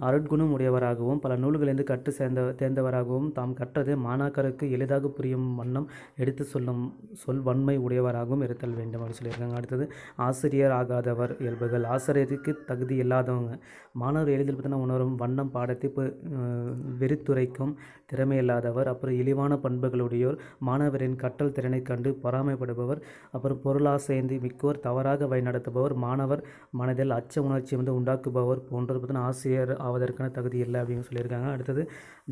அருட்குணம் உடையவராகவும் பல நூல்களிலிருந்து கற்று சேர்ந்த தேர்ந்தவராகவும் தாம் கற்றது மாணாக்கருக்கு எளிதாக புரியும் வண்ணம் எடுத்து சொல்லும் சொல் வன்மை உடையவராகவும் இருத்தல் வேண்டும் அப்படின்னு சொல்லியிருக்காங்க அடுத்தது ஆசிரியர் ஆகாதவர் இயல்புகள் ஆசிரியருக்கு தகுதி இல்லாதவங்க மாணவர் எளிதில் பற்றின உணரும் வண்ணம் பாடத்தை வெறித்துரைக்கும் திறமை இல்லாதவர் அப்புறம் இழிவான பண்புகளுடையோர் மாணவரின் கற்றல் திறனை கண்டு பொறாமைப்படுபவர் அப்புறம் பொருளாசைந்து மிக்கோர் தவறாக வழிநடத்துபவர் மாணவர் மனதில் அச்ச உணர்ச்சி வந்து உண்டாக்குபவர் போன்ற ஆசிரியர் ஆவதற்கான தகுதி இல்லை அப்படின்னு சொல்லியிருக்காங்க அடுத்தது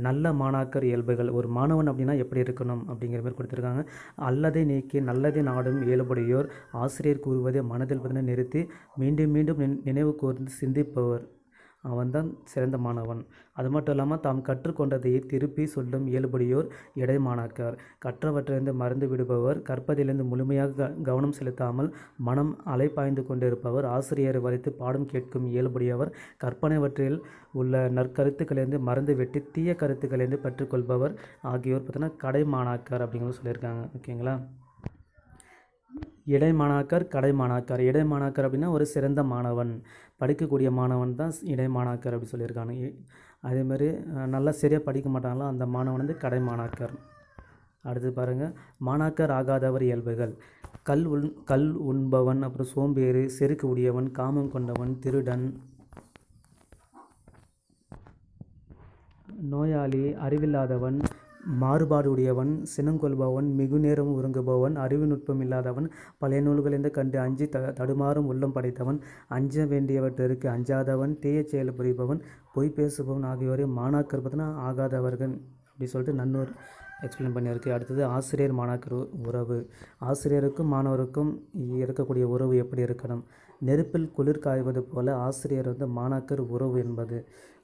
நல்ல மாணாக்கர் இயல்புகள் ஒரு மாணவன் அப்படின்னா எப்படி இருக்கணும் அப்படிங்கிற மாதிரி கொடுத்துருக்காங்க அல்லதை நீக்கி நல்லதை நாடும் இயல்புடையோர் ஆசிரியர் கூறுவதை மனதில் பதின நிறுத்தி மீண்டும் மீண்டும் நினைவு கூர்ந்து சிந்திப்பவர் அவன்தான் சிறந்த மாணவன் அது மட்டும் இல்லாமல் தாம் கற்றுக்கொண்டதையே திருப்பி சொல்லும் இயல்புடையோர் இடைமானாக்கார் கற்றவற்றிலிருந்து மறந்து விடுபவர் கற்பதிலிருந்து முழுமையாக கவனம் செலுத்தாமல் மனம் அலைப்பாய்ந்து கொண்டிருப்பவர் ஆசிரியரை வரைத்து பாடம் கேட்கும் இயல்புடையவர் கற்பனைவற்றில் உள்ள நற்கருத்துக்களிலிருந்து மறந்து வெட்டி தீய கருத்துக்களிலிருந்து பெற்றுக்கொள்பவர் ஆகியோர் பார்த்தீங்கன்னா கடைமாணாக்கார் அப்படிங்கிறத சொல்லியிருக்காங்க ஓகேங்களா இடைமாணாக்கர் கடைமாணாக்கர் இடைமாணாக்கர் அப்படின்னா ஒரு சிறந்த மாணவன் படிக்கக்கூடிய மாணவன் தான் இடைமாணாக்கர் அப்படின்னு சொல்லியிருக்காங்க அதேமாரி நல்லா சரியாக படிக்க மாட்டாங்களோ அந்த மாணவன் வந்து கடைமாணாக்கர் அடுத்து பாருங்கள் மாணாக்கர் ஆகாதவர் இயல்புகள் கல் உண் கல் உண்பவன் அப்புறம் சோம்பேறு செருக்கு உடையவன் காமம் கொண்டவன் திருடன் நோயாளி அறிவில்லாதவன் மாறுபாடுடையவன் சினங்கொள்பவன் நேரம் உறங்குபவன் அறிவு நுட்பம் இல்லாதவன் பழைய நூல்களென்று கண்டு அஞ்சு த தடுமாறும் உள்ளம் படைத்தவன் அஞ்ச வேண்டியவற்றிற்கு அஞ்சாதவன் தீய செயல் புரிபவன் பொய் பேசுபவன் ஆகியோரை மாணாக்கர் பார்த்தனா ஆகாதவர்கள் அப்படி சொல்லிட்டு நன்னூர் எக்ஸ்பிளைன் பண்ணியிருக்கு அடுத்தது ஆசிரியர் மாணாக்கர் உறவு ஆசிரியருக்கும் மாணவருக்கும் இருக்கக்கூடிய உறவு எப்படி இருக்கணும் நெருப்பில் குளிர் காய்வது போல ஆசிரியர் வந்து மாணாக்கர் உறவு என்பது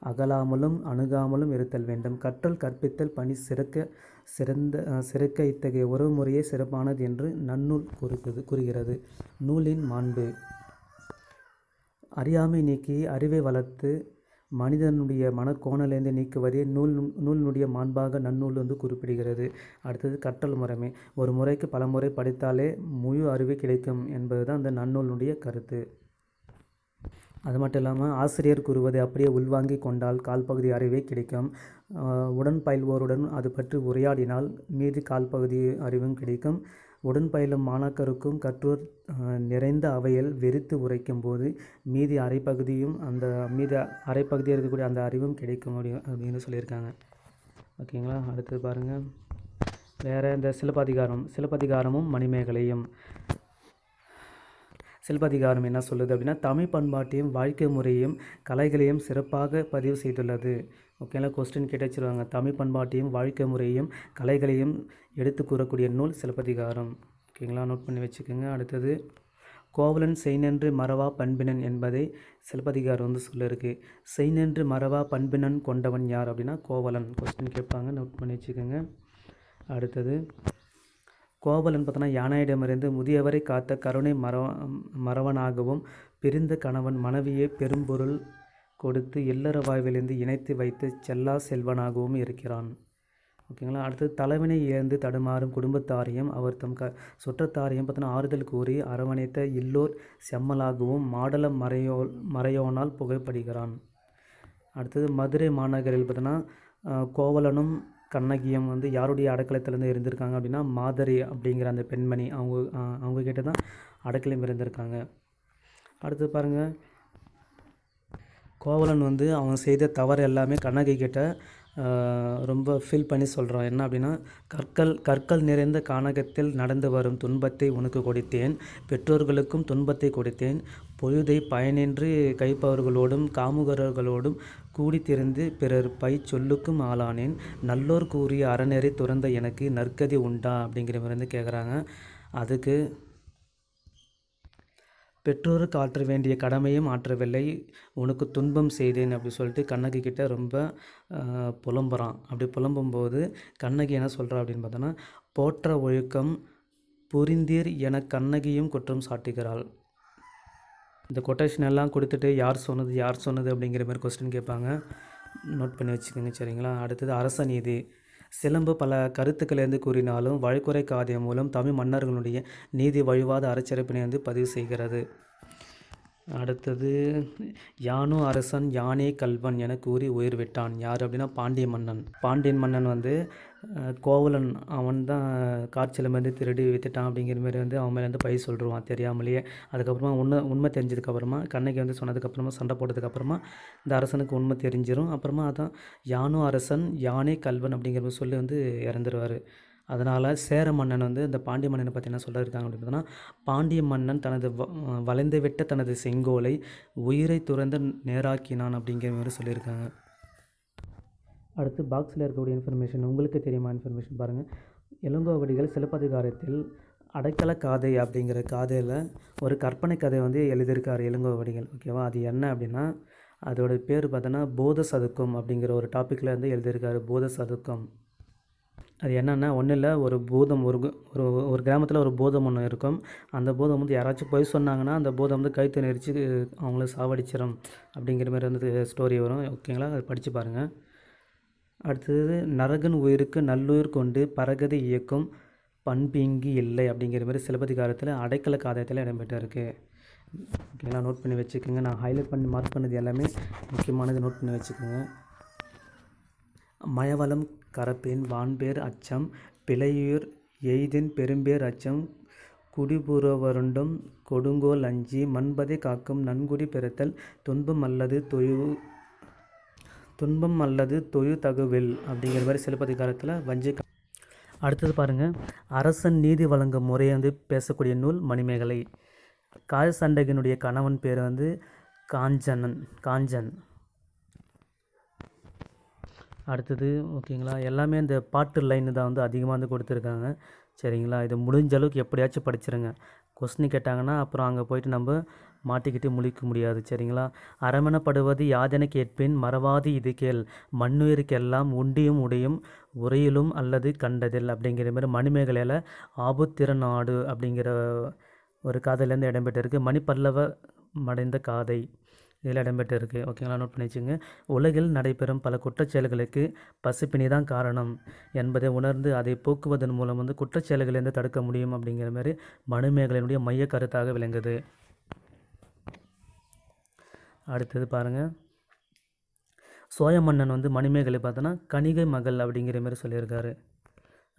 அகலாமலும் அணுகாமலும் இருத்தல் வேண்டும் கற்றல் கற்பித்தல் பணி சிறக்க சிறந்த சிறக்க இத்தகைய உறவு முறையே சிறப்பானது என்று நன்னூல் கூறுகிறது கூறுகிறது நூலின் மாண்பு அறியாமை நீக்கி அறிவை வளர்த்து மனிதனுடைய மனக்கோணலேருந்து நீக்குவதே நூல் நூலினுடைய மாண்பாக நன்னூல் வந்து குறிப்பிடுகிறது அடுத்தது கற்றல் முறைமை ஒரு முறைக்கு பல முறை படித்தாலே முழு அறிவு கிடைக்கும் என்பது தான் அந்த நன்னூலினுடைய கருத்து அது மட்டும் இல்லாமல் ஆசிரியர் கூறுவதை அப்படியே உள்வாங்கி கொண்டால் கால்பகுதி அறிவே கிடைக்கும் உடன் பயில்வோருடன் அது பற்றி உரையாடினால் மீதி கால்பகுதி அறிவும் கிடைக்கும் உடன் பயிலும் மாணாக்கருக்கும் கற்றோர் நிறைந்த அவையில் வெறித்து உரைக்கும் போது மீதி அரைப்பகுதியும் அந்த மீதி அரைப்பகுதியாக இருக்கக்கூடிய அந்த அறிவும் கிடைக்க முடியும் அப்படின்னு சொல்லியிருக்காங்க ஓகேங்களா அடுத்தது பாருங்கள் வேறு இந்த சிலப்பதிகாரம் சிலப்பதிகாரமும் மணிமேகலையும் சிலப்பதிகாரம் என்ன சொல்லுது அப்படின்னா தமிழ் பண்பாட்டையும் வாழ்க்கை முறையும் கலைகளையும் சிறப்பாக பதிவு செய்துள்ளது ஓகேங்களா கொஸ்டின் கேட்டு தமிழ் பண்பாட்டையும் வாழ்க்கை முறையும் கலைகளையும் எடுத்து கூறக்கூடிய நூல் சிலப்பதிகாரம் ஓகேங்களா நோட் பண்ணி வச்சுக்கோங்க அடுத்தது கோவலன் செய்நென்று மறவா பண்பினன் என்பதை சிலப்பதிகாரம் வந்து சொல்லியிருக்கு செய்நென்று மறவா பண்பினன் கொண்டவன் யார் அப்படின்னா கோவலன் கொஸ்டின் கேட்பாங்க நோட் பண்ணி வச்சுக்கோங்க அடுத்தது கோவலன் பார்த்தோன்னா யானையிடமிருந்து முதியவரை காத்த கருணை மறவ மறவனாகவும் பிரிந்த கணவன் மனைவியை பெரும்பொருள் கொடுத்து இல்லற வாய்விலிருந்து இணைத்து வைத்து செல்லா செல்வனாகவும் இருக்கிறான் ஓகேங்களா அடுத்தது தலைவனை இழந்து தடுமாறும் குடும்பத்தாரையும் அவர் தம் க சுற்றத்தாரையும் பார்த்தோன்னா ஆறுதல் கூறி அரவணைத்த இல்லோர் செம்மலாகவும் மாடல மறையோ மறையோனால் புகைப்படுகிறான் அடுத்தது மதுரை மாநகரில் பார்த்தோன்னா கோவலனும் கண்ணகியும் வந்து யாருடைய அடக்கலத்திலேருந்து இருந்திருக்காங்க அப்படின்னா மாதரி அப்படிங்கிற அந்த பெண்மணி அவங்க அவங்கக்கிட்ட தான் அடக்கலம் இருந்திருக்காங்க அடுத்து பாருங்கள் கோவலன் வந்து அவன் செய்த தவறு எல்லாமே கண்ணகி கிட்ட ரொம்ப ஃபீல் பண்ணி சொல்கிறான் என்ன அப்படின்னா கற்கள் கற்கள் நிறைந்த கானகத்தில் நடந்து வரும் துன்பத்தை உனக்கு கொடுத்தேன் பெற்றோர்களுக்கும் துன்பத்தை கொடுத்தேன் பொழுதை பயனின்றி கைப்பவர்களோடும் காமுகர்களோடும் கூடித்திருந்து பிறர் பை சொல்லுக்கும் ஆளானேன் நல்லோர் கூறிய அறநெறி துறந்த எனக்கு நற்கதி உண்டா அப்படிங்கிற மாதிரி வந்து கேட்குறாங்க அதுக்கு பெற்றோருக்கு ஆற்ற வேண்டிய கடமையும் ஆற்றவில்லை உனக்கு துன்பம் செய்தேன் அப்படி சொல்லிட்டு கண்ணகி கிட்டே ரொம்ப புலம்புறான் அப்படி புலம்பும்போது கண்ணகி என்ன சொல்கிறா அப்படின்னு பார்த்தோன்னா போற்ற ஒழுக்கம் புரிந்தீர் என கண்ணகியும் குற்றம் சாட்டுகிறாள் இந்த கொட்டேஷன் எல்லாம் கொடுத்துட்டு யார் சொன்னது யார் சொன்னது அப்படிங்கிற மாதிரி கொஸ்டின் கேட்பாங்க நோட் பண்ணி வச்சுக்கோங்க சரிங்களா அடுத்தது அரச நீதி சிலம்பு பல இருந்து கூறினாலும் வழக்குறை காதியம் மூலம் தமிழ் மன்னர்களுடைய நீதி வழிவாத அரைச்சரப்பினை வந்து பதிவு செய்கிறது அடுத்தது யானு அரசன் யானே கல்வன் என கூறி உயிர் விட்டான் யார் அப்படின்னா பாண்டிய மன்னன் பாண்டியன் மன்னன் வந்து கோவலன் அவன் தான் காய்ச்சல் மாதிரி திருடி வித்துட்டான் அப்படிங்கிற மாதிரி வந்து அவன் மேலே வந்து பழி சொல்லிடுவான் தெரியாமலேயே அதுக்கப்புறமா உண்மை உண்மை தெரிஞ்சதுக்கப்புறமா கண்ணகி வந்து சொன்னதுக்கப்புறமா சண்டை போட்டதுக்கப்புறமா இந்த அரசனுக்கு உண்மை தெரிஞ்சிடும் அப்புறமா அதான் யானோ அரசன் யானே கல்வன் அப்படிங்கிற மாதிரி சொல்லி வந்து இறந்துருவார் அதனால் சேர மன்னன் வந்து இந்த பாண்டிய மன்னனை பற்றி என்ன சொல்லியிருக்காங்க அப்படின்னா பாண்டிய மன்னன் தனது வ வளைந்து விட்ட தனது செங்கோலை உயிரை துறந்து நேராக்கினான் அப்படிங்கிற மாதிரி சொல்லியிருக்காங்க அடுத்து பாக்ஸில் இருக்கக்கூடிய இன்ஃபர்மேஷன் உங்களுக்கு தெரியுமா இன்ஃபர்மேஷன் பாருங்கள் இளங்கோவடிகள் சிலப்பதிகாரத்தில் அடைக்கல காதை அப்படிங்கிற காதையில் ஒரு கற்பனை கதை வந்து எழுதியிருக்கார் இளங்கோவடிகள் ஓகேவா அது என்ன அப்படின்னா அதோட பேர் பார்த்தோன்னா போத சதுக்கம் அப்படிங்கிற ஒரு டாப்பிக்கில் வந்து எழுதியிருக்காரு போத சதுக்கம் அது என்னென்னா ஒன்றும் இல்லை ஒரு பூதம் ஒரு ஒரு ஒரு கிராமத்தில் ஒரு பூதம் ஒன்று இருக்கும் அந்த பூதம் வந்து யாராச்சும் போய் சொன்னாங்கன்னா அந்த பூதம் வந்து கைத்து நெரிச்சு அவங்கள சாவடிச்சிடும் அப்படிங்கிற மாதிரி வந்து ஸ்டோரி வரும் ஓகேங்களா அதை படித்து பாருங்கள் அடுத்தது நரகன் உயிருக்கு நல்லுயிர் கொண்டு பரகதி இயக்கும் பண்பு இங்கு இல்லை அப்படிங்கிற மாதிரி சிலப்பதிகாரத்தில் அடைக்கல காதத்தில் இடம்பெற்றிருக்கு ஓகேங்களா நோட் பண்ணி வச்சுக்கோங்க நான் ஹைலைட் பண்ணி மார்க் பண்ணது எல்லாமே முக்கியமானது நோட் பண்ணி வச்சுக்கோங்க மயவளம் கரப்பேன் வான்பேர் அச்சம் பிழையூர் எய்தின் பெரும்பேர் அச்சம் குடிபுறவருண்டும் கொடுங்கோல் அஞ்சி மண்பதை காக்கும் நன்குடி பெறுத்தல் துன்பம் அல்லது தொய்வு துன்பம் அல்லது தொழு தகுவில் அப்படிங்கிற மாதிரி சிலப்பதிகாரத்தில் வஞ்சி அடுத்தது பாருங்கள் அரசன் நீதி வழங்கும் முறையை வந்து பேசக்கூடிய நூல் மணிமேகலை காய சண்டகனுடைய கணவன் பேர் வந்து காஞ்சனன் காஞ்சன் அடுத்தது ஓகேங்களா எல்லாமே இந்த பாட்டு லைன் தான் வந்து அதிகமாக வந்து கொடுத்துருக்காங்க சரிங்களா இது முடிஞ்ச அளவுக்கு எப்படியாச்சும் படிச்சிருங்க கொஸ்டின் கேட்டாங்கன்னா அப்புறம் அங்கே போயிட்டு நம்ம மாட்டிக்கிட்டு முழிக்க முடியாது சரிங்களா அரமணப்படுவது யாதென கேட்பின் மறவாது இது கேள் மண்ணுயிருக்கெல்லாம் உண்டியும் உடையும் உரையிலும் அல்லது கண்டதில் அப்படிங்கிற மாதிரி மணிமேகலையில் ஆபுத்திரநாடு அப்படிங்கிற ஒரு காதலேருந்து இடம்பெற்றிருக்கு மணிப்பல்லவ மடைந்த காதை இதில் இடம்பெற்றிருக்கு ஓகேங்களா நோட் பண்ணி உலகில் நடைபெறும் பல குற்றச்செயல்களுக்கு பசுப்பிணி தான் காரணம் என்பதை உணர்ந்து அதை போக்குவதன் மூலம் வந்து குற்றச்செயல்களிலிருந்து தடுக்க முடியும் அப்படிங்கிற மாதிரி மனுமேகலையினுடைய மைய கருத்தாக விளங்குது அடுத்தது பாருங்கள் சோய மன்னன் வந்து மணிமேகலை பார்த்தோன்னா கணிகை மகள் அப்படிங்கிற மாதிரி சொல்லியிருக்காரு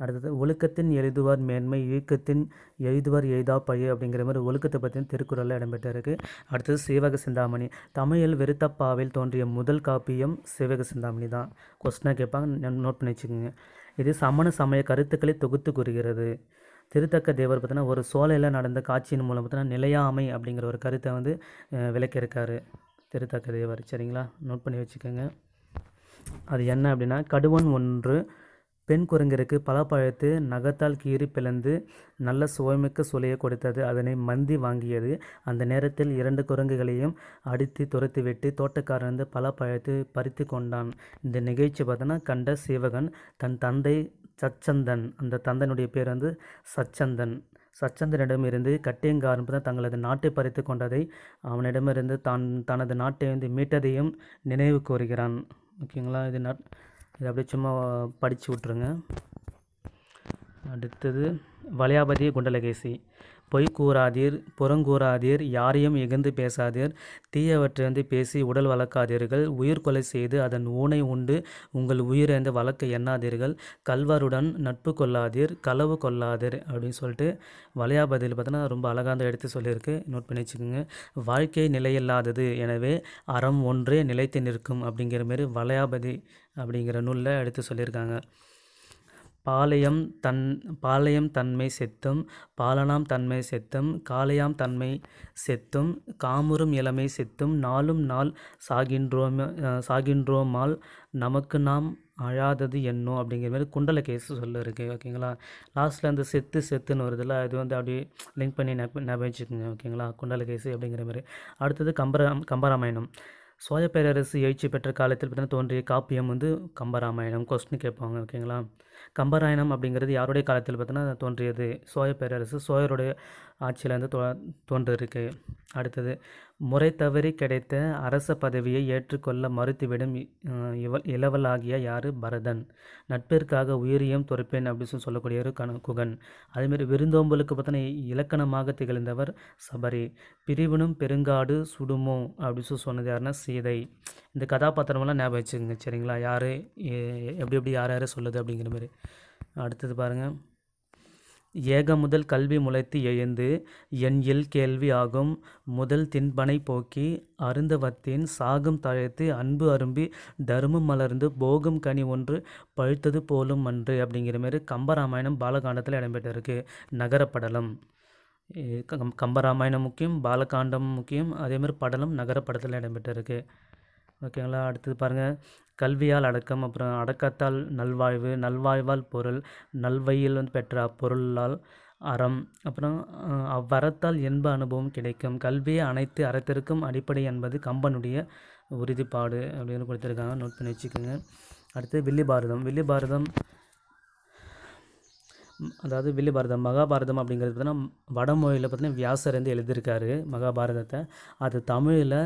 அடுத்தது ஒழுக்கத்தின் எழுதுவார் மேன்மை இயக்கத்தின் எழுதுவார் எழுதா பய அப்படிங்கிற மாதிரி ஒழுக்கத்தை பற்றின திருக்குறளில் இடம்பெற்றிருக்கு அடுத்தது சிவக சிந்தாமணி தமிழில் வெறுத்தப்பாவில் தோன்றிய முதல் காப்பியம் சிவக சிந்தாமணி தான் கொஸ்டினாக கேட்பாங்க நோட் பண்ணி வச்சுக்கோங்க இது சமண சமய கருத்துக்களை தொகுத்து கூறுகிறது திருத்தக்க தேவர் பார்த்தீங்கன்னா ஒரு சோலையில் நடந்த காட்சியின் மூலம் பார்த்தீங்கன்னா நிலையாமை அப்படிங்கிற ஒரு கருத்தை வந்து விளக்கியிருக்காரு திருத்தக்க தேவர் சரிங்களா நோட் பண்ணி வச்சுக்கோங்க அது என்ன அப்படின்னா கடுவன் ஒன்று பெண் குரங்கிற்கு பலாப்பழத்து நகத்தால் கீறி பிளந்து நல்ல சுவைமிக்க சுளையை கொடுத்தது அதனை மந்தி வாங்கியது அந்த நேரத்தில் இரண்டு குரங்குகளையும் அடித்து துரத்திவிட்டு தோட்டக்காரன் பலாப்பழத்தை பறித்து கொண்டான் இந்த நிகழ்ச்சி பார்த்தோன்னா கண்ட சீவகன் தன் தந்தை சச்சந்தன் அந்த தந்தனுடைய பேர் வந்து சச்சந்தன் சச்சந்திரனிடமிருந்து ஆரம்பித்த தங்களது நாட்டை பறித்து கொண்டதை அவனிடமிருந்து தான் தனது நாட்டை வந்து மீட்டதையும் நினைவு கூறுகிறான் ஓகேங்களா இது நட் இது அப்படியே சும்மா படித்து விட்ருங்க அடுத்தது வளையாபதி குண்டலகேசி பொய் கூறாதீர் புறங்கூறாதீர் யாரையும் இகந்து பேசாதீர் தீயவற்றிலிருந்து பேசி உடல் வளர்க்காதீர்கள் உயிர் கொலை செய்து அதன் ஊனை உண்டு உங்கள் வந்து வளர்க்க எண்ணாதீர்கள் கல்வருடன் நட்பு கொள்ளாதீர் களவு கொள்ளாதீர் அப்படின்னு சொல்லிட்டு வலையாபதியில் பார்த்தோன்னா ரொம்ப அழகாக எடுத்து சொல்லியிருக்கு நோட் பண்ணி வச்சுக்கோங்க வாழ்க்கை நிலையில்லாதது எனவே அறம் ஒன்றே நிலைத்து நிற்கும் அப்படிங்கிற மாரி வளையாபதி அப்படிங்கிற நூலில் எடுத்து சொல்லியிருக்காங்க பாளையம் தன் பாளையம் தன்மை செத்தும் பாலனாம் தன்மை செத்தும் காலையாம் தன்மை செத்தும் காமுறும் இளமை செத்தும் நாளும் நாள் சாகின்றோம் சாகின்றோமால் நமக்கு நாம் அழாதது என்னோ அப்படிங்கிற மாதிரி குண்டல கேஸ் சொல்ல ஓகேங்களா லாஸ்ட்டில் அந்த செத்து செத்துன்னு வருதுல்ல இது வந்து அப்படியே லிங்க் பண்ணி ஞாபகம் வச்சுக்கோங்க ஓகேங்களா குண்டல கேஸ் அப்படிங்கிற மாதிரி அடுத்தது கம்பரா கம்பராமாயணம் சோழ பேரரசு எழுச்சி பெற்ற காலத்தில் பார்த்தீங்கன்னா தோன்றிய காப்பியம் வந்து கம்பராமாயணம் கொஸ்டின் கேட்பாங்க ஓகேங்களா கம்பராயணம் அப்படிங்கிறது யாருடைய காலத்தில் பார்த்தீங்கன்னா தோன்றியது சோழ பேரரசு சோழருடைய ஆட்சியிலேருந்து தோ தோன்றிருக்கு அடுத்தது முறை தவறி கிடைத்த அரச பதவியை ஏற்றுக்கொள்ள மறுத்துவிடும் இளவல் இளவலாகிய யார் பரதன் நட்பிற்காக உயிரியம் துறப்பேன் அப்படின்னு சொல்லி சொல்லக்கூடிய ஒரு கண குகன் அதேமாரி விருந்தோம்பலுக்கு பார்த்தோன்னா இலக்கணமாக திகழ்ந்தவர் சபரி பிரிவினும் பெருங்காடு சுடுமோ அப்படின்னு சொல்லி சொன்னது யாருன்னா சீதை இந்த கதாபாத்திரமெல்லாம் ஞாபகம் வச்சுக்கோங்க சரிங்களா யார் எப்படி எப்படி யார் யாரை சொல்லுது அப்படிங்கிற மாதிரி அடுத்தது பாருங்கள் ஏக முதல் கல்வி முளைத்து எழுந்து எண்இல் கேள்வி ஆகும் முதல் தின்பனை போக்கி அருந்தவத்தின் சாகும் தழைத்து அன்பு அரும்பி தருமம் மலர்ந்து போகும் கனி ஒன்று பழுத்தது போலும் அன்று அப்படிங்கிற மாரி கம்பராமாயணம் பாலகாண்டத்தில் இடம்பெற்றிருக்கு நகரப்படலம் கம்பராமாயணம் முக்கியம் பாலகாண்டம் முக்கியம் அதேமாதிரி படலம் நகரப்படத்தில் இடம்பெற்றிருக்கு ஓகேங்களா அடுத்தது பாருங்கள் கல்வியால் அடக்கம் அப்புறம் அடக்கத்தால் நல்வாழ்வு நல்வாழ்வால் பொருள் நல்வையில் வந்து பெற்ற அப்பொருளால் அறம் அப்புறம் அவ்வரத்தால் இன்ப அனுபவம் கிடைக்கும் கல்வியை அனைத்து அறத்திற்கும் அடிப்படை என்பது கம்பனுடைய உறுதிப்பாடு அப்படின்னு கொடுத்துருக்காங்க நோட் பண்ணி வச்சுக்கோங்க அடுத்து வில்லி வில்லிபாரதம் அதாவது வில்லிபாரதம் மகாபாரதம் அப்படிங்கிறது பார்த்தீங்கன்னா வடமொழியில் பார்த்தீங்கன்னா வியாசர் வந்து எழுதியிருக்காரு மகாபாரதத்தை அது தமிழில்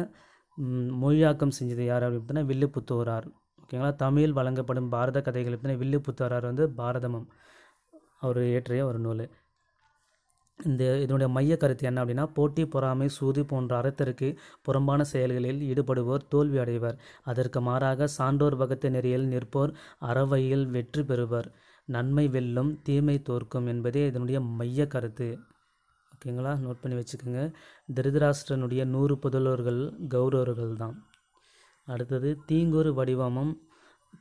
மொழியாக்கம் செஞ்சது யார் அப்படின்னா பார்த்தீங்கன்னா வில்லுப்புத்தோரார் ஓகேங்களா தமிழில் வழங்கப்படும் பாரத கதைகள் பார்த்தீங்கன்னா வில்லுப்புத்தோரார் வந்து பாரதமம் அவர் ஏற்றிய ஒரு நூல் இந்த இதனுடைய மைய கருத்து என்ன அப்படின்னா போட்டி பொறாமை சூதி போன்ற அறத்திற்கு புறம்பான செயல்களில் ஈடுபடுவோர் தோல்வி அடைவர் அதற்கு மாறாக சான்றோர் வகுத்த நெறியில் நிற்போர் அறவையில் வெற்றி பெறுவர் நன்மை வெல்லும் தீமை தோற்கும் என்பதே இதனுடைய மைய கருத்து ஓகேங்களா நோட் பண்ணி வச்சுக்கோங்க திருதராஷ்டிரனுடைய நூறு புதல்வர்கள் கௌரவர்கள் தான் அடுத்தது தீங்கொரு வடிவமம்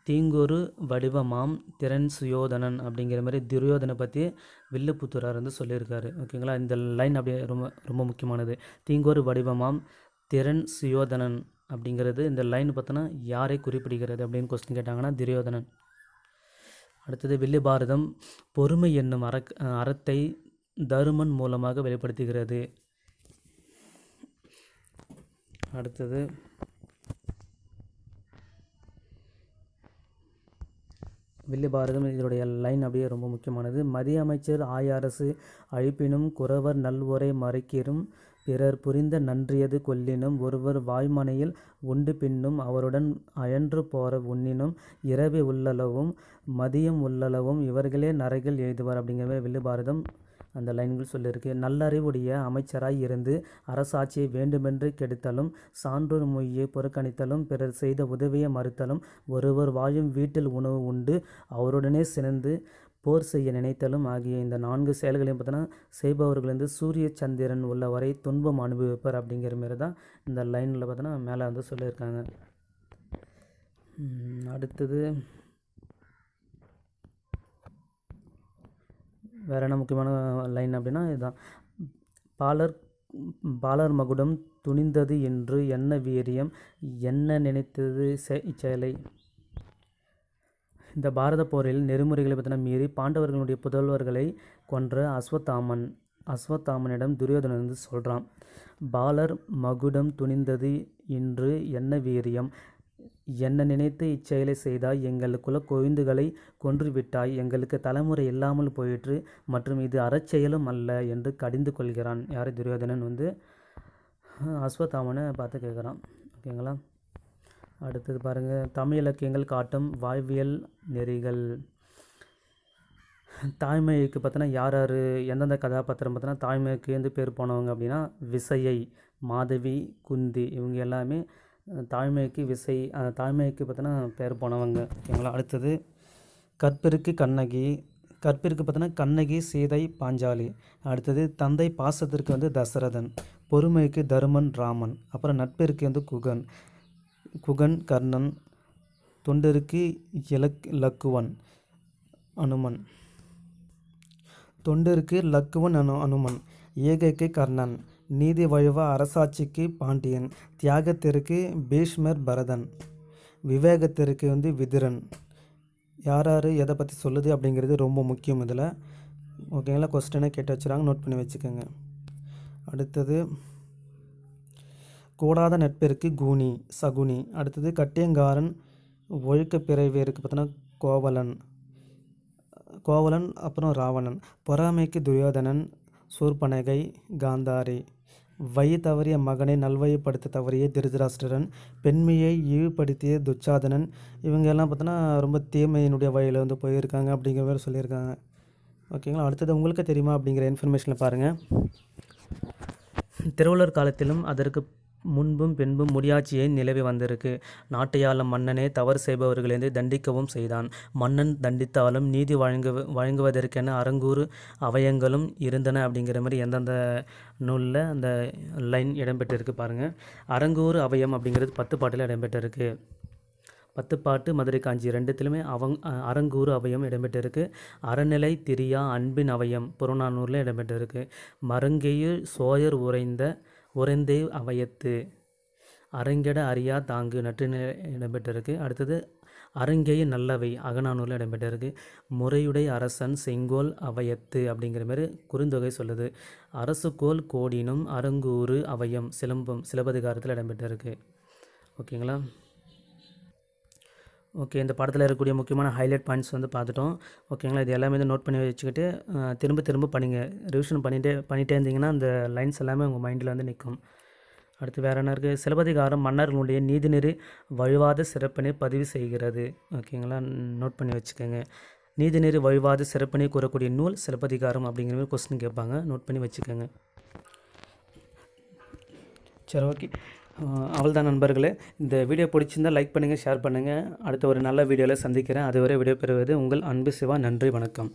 தீங்கொரு வடிவமாம் திறன் சுயோதனன் அப்படிங்கிற மாதிரி துரியோதனை பற்றி வில்லுப்புத்தூரார் வந்து சொல்லியிருக்காரு ஓகேங்களா இந்த லைன் அப்படியே ரொம்ப ரொம்ப முக்கியமானது தீங்கொரு வடிவமாம் திறன் சுயோதனன் அப்படிங்கிறது இந்த லைன் பார்த்தோன்னா யாரை குறிப்பிடுகிறது அப்படின்னு கொஸ்டின் கேட்டாங்கன்னா துரியோதனன் அடுத்தது வில்லுபாரதம் பொறுமை என்னும் அற அறத்தை தருமன் மூலமாக வெளிப்படுத்துகிறது அடுத்தது வில்லுபாரதம் இதனுடைய லைன் அப்படியே ரொம்ப முக்கியமானது மத்திய அமைச்சர் ஆயரசு அழிப்பினும் குறவர் நல்வரை மறைக்கிறும் பிறர் புரிந்த நன்றியது கொல்லினும் ஒருவர் வாய்மனையில் உண்டு பின்னும் அவருடன் அயன்று போற உண்ணினும் இரவி உள்ளளவும் மதியம் உள்ளளவும் இவர்களே நரைகள் எழுதுவார் அப்படிங்கிற வில்லுபாரதம் அந்த லைன்கள் சொல்லியிருக்கு நல்லறிவுடைய அமைச்சராய் இருந்து அரசாட்சியை வேண்டுமென்று கெடுத்தலும் சான்றோர் மொழியை புறக்கணித்தலும் பிறர் செய்த உதவியை மறுத்தலும் ஒருவர் வாயும் வீட்டில் உணவு உண்டு அவருடனே சிறந்து போர் செய்ய நினைத்தலும் ஆகிய இந்த நான்கு செயல்களையும் பார்த்தோன்னா செய்பவர்கள் வந்து சூரிய சந்திரன் உள்ள வரை துன்பம் அனுபவிப்பார் அப்படிங்கிற மாரி தான் இந்த லைனில் பார்த்தோன்னா மேலே வந்து சொல்லியிருக்காங்க அடுத்தது வேறு என்ன முக்கியமான லைன் அப்படின்னா இதுதான் பாலர் பாலர் மகுடம் துணிந்தது என்று என்ன வீரியம் என்ன நினைத்தது இச்செயலை இந்த பாரத போரில் நெறிமுறைகளை பற்றின மீறி பாண்டவர்களுடைய புதல்வர்களை கொன்ற அஸ்வத்தாமன் அஸ்வத்தாமனிடம் துரியோதனன் வந்து சொல்கிறான் பாலர் மகுடம் துணிந்தது இன்று என்ன வீரியம் என்ன நினைத்து இச்செயலை செய்தாய் எங்களுக்குள்ள கொழுந்துகளை கொன்றுவிட்டாய் எங்களுக்கு தலைமுறை இல்லாமல் போயிற்று மற்றும் இது அறச்செயலும் அல்ல என்று கடிந்து கொள்கிறான் யார் துரியோதனன் வந்து அஸ்வத்தாமனை பார்த்து கேட்குறான் ஓகேங்களா அடுத்தது பாருங்கள் தமிழ் இலக்கியங்கள் காட்டும் வாய்வியல் நெறிகள் தாய்மைக்கு பார்த்தினா யார் யார் எந்தெந்த கதாபாத்திரம் பார்த்தினா தாய்மைக்கு வந்து பேர் போனவங்க அப்படின்னா விசையை மாதவி குந்தி இவங்க எல்லாமே தாய்மைக்கு விசை தாய்மைக்கு பார்த்தோன்னா பேர் போனவங்க ஓகேங்களா அடுத்தது கற்பிற்கு கண்ணகி கற்பிற்கு பார்த்தோன்னா கண்ணகி சீதை பாஞ்சாலி அடுத்தது தந்தை பாசத்திற்கு வந்து தசரதன் பொறுமைக்கு தருமன் ராமன் அப்புறம் நட்பிற்கு வந்து குகன் குகன் கர்ணன் தொண்டருக்கு இலக் லக்குவன் அனுமன் தொண்டருக்கு லக்குவன் அனு அனுமன் ஏகைக்கு கர்ணன் நீதி வழுவா அரசாட்சிக்கு பாண்டியன் தியாகத்திற்கு பீஷ்மர் பரதன் விவேகத்திற்கு வந்து விதிரன் யார் யார் எதை பற்றி சொல்லுது அப்படிங்கிறது ரொம்ப முக்கியம் இதில் ஓகேங்களா கொஸ்டினை கேட்டு வச்சுறாங்க நோட் பண்ணி வச்சுக்கோங்க அடுத்தது கூடாத நட்பிற்கு கூனி சகுனி அடுத்தது கட்டியங்காரன் ஒழுக்க பிறவியருக்கு பார்த்தோன்னா கோவலன் கோவலன் அப்புறம் ராவணன் பொறாமைக்கு துரியோதனன் சூர்பனகை காந்தாரி வை தவறிய மகனை நல்வயப்படுத்த தவறிய திருதராஷ்டிரன் பெண்மையை இழிவுபடுத்திய துச்சாதனன் இவங்க எல்லாம் பார்த்தோன்னா ரொம்ப தீமையினுடைய வழியில் வந்து போயிருக்காங்க அப்படிங்கிற மாதிரி சொல்லியிருக்காங்க ஓகேங்களா அடுத்தது உங்களுக்கு தெரியுமா அப்படிங்கிற இன்ஃபர்மேஷனில் பாருங்கள் திருவள்ளுவர் காலத்திலும் அதற்கு முன்பும் பின்பும் முடியாட்சியை நிலவி வந்திருக்கு நாட்டையாள மன்னனே தவறு செய்பவர்களிருந்து தண்டிக்கவும் செய்தான் மன்னன் தண்டித்தாலும் நீதி வழங்கு வழங்குவதற்கென அரங்கூறு அவயங்களும் இருந்தன அப்படிங்கிற மாதிரி எந்தெந்த நூலில் அந்த லைன் இடம்பெற்றிருக்கு பாருங்கள் அரங்கூறு அவயம் அப்படிங்கிறது பத்து பாட்டில் இடம்பெற்றிருக்கு பத்து பாட்டு மதுரை காஞ்சி ரெண்டுத்திலுமே அவங் அரங்கூறு அவயம் இடம்பெற்றிருக்கு அறநிலை திரியா அன்பின் அவயம் புறநானூரில் இடம்பெற்றிருக்கு மருங்கையில் சோயர் உறைந்த உறைந்தே அவையத்து அரங்கட அரியா தாங்கு நற்றினில் இடம்பெற்றிருக்கு அடுத்தது அரங்கேய நல்லவை அகநானூரில் இடம்பெற்றிருக்கு முறையுடை அரசன் செங்கோல் அவையத்து அப்படிங்கிற மாதிரி குறுந்தொகை சொல்லுது அரசுக்கோல் கோடினும் அரங்கூறு அவையம் சிலம்பம் சிலப்பதிகாரத்தில் இடம்பெற்றிருக்கு ஓகேங்களா ஓகே இந்த படத்தில் இருக்கக்கூடிய முக்கியமான ஹைலைட் பாயிண்ட்ஸ் வந்து பார்த்துட்டோம் ஓகேங்களா இது எல்லாமே வந்து நோட் பண்ணி வச்சுக்கிட்டு திரும்ப திரும்ப பண்ணிங்க ரிவிஷன் பண்ணிகிட்டே பண்ணிகிட்டே இருந்தீங்கன்னா அந்த லைன்ஸ் எல்லாமே உங்கள் மைண்டில் வந்து நிற்கும் அடுத்து வேறு என்ன இருக்குது சிலப்பதிகாரம் மன்னர்களுடைய நீதிநெறி வழுவாத சிறப்பினை பதிவு செய்கிறது ஓகேங்களா நோட் பண்ணி வச்சுக்கோங்க நீதிநெறி வழுவாத சிறப்பினை கூறக்கூடிய நூல் சிலப்பதிகாரம் அப்படிங்கிற மாதிரி கொஸ்டின் கேட்பாங்க நோட் பண்ணி வச்சுக்கோங்க சரி ஓகே அவள்தான் நண்பர்களே இந்த வீடியோ பிடிச்சிருந்தால் லைக் பண்ணுங்கள் ஷேர் பண்ணுங்கள் அடுத்த ஒரு நல்ல வீடியோவில் சந்திக்கிறேன் அதுவரை விடைபெறுவது உங்கள் அன்பு சிவா நன்றி வணக்கம்